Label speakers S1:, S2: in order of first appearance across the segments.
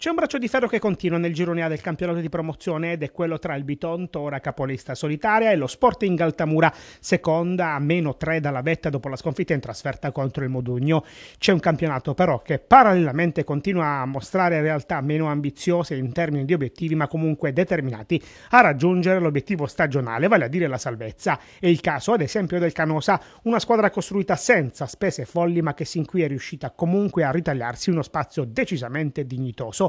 S1: C'è un braccio di ferro che continua nel girone A del campionato di promozione ed è quello tra il Bitonto, ora capolista solitaria, e lo Sporting Altamura, seconda a meno 3 dalla vetta dopo la sconfitta in trasferta contro il Modugno. C'è un campionato però che parallelamente continua a mostrare realtà meno ambiziose in termini di obiettivi ma comunque determinati a raggiungere l'obiettivo stagionale, vale a dire la salvezza. È il caso ad esempio del Canosa, una squadra costruita senza spese folli ma che sin qui è riuscita comunque a ritagliarsi uno spazio decisamente dignitoso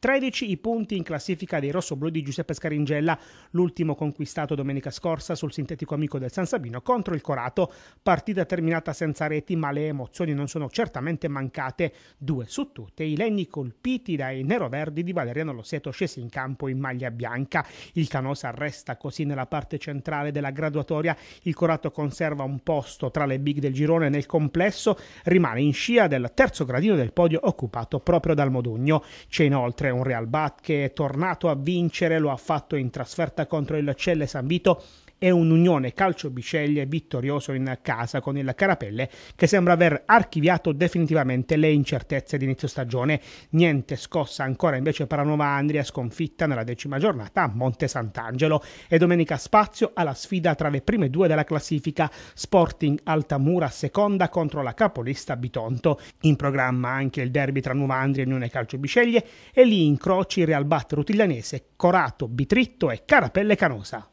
S1: 13 i punti in classifica dei rossoblù di Giuseppe Scaringella, l'ultimo conquistato domenica scorsa sul sintetico amico del San Sabino contro il Corato. Partita terminata senza reti, ma le emozioni non sono certamente mancate. Due su tutte i legni colpiti dai neroverdi di Valeriano Losseto scesi in campo in maglia bianca. Il Canosa resta così nella parte centrale della graduatoria. Il Corato conserva un posto tra le big del girone nel complesso, rimane in scia del terzo gradino del podio occupato proprio dal Modugno. C'è inoltre mentre un Real Bat che è tornato a vincere lo ha fatto in trasferta contro il Celle San Vito e un'Unione Calcio Biceglie vittorioso in casa con il Carapelle che sembra aver archiviato definitivamente le incertezze di inizio stagione. Niente scossa ancora invece per la Nuova Andria sconfitta nella decima giornata a Monte Sant'Angelo e domenica spazio alla sfida tra le prime due della classifica Sporting Altamura seconda contro la capolista Bitonto. In programma anche il derby tra Nuova Andria e Unione Calcio Biceglie e lì incroci Realbat Rutiglianese, Corato, Bitritto e Carapelle Canosa.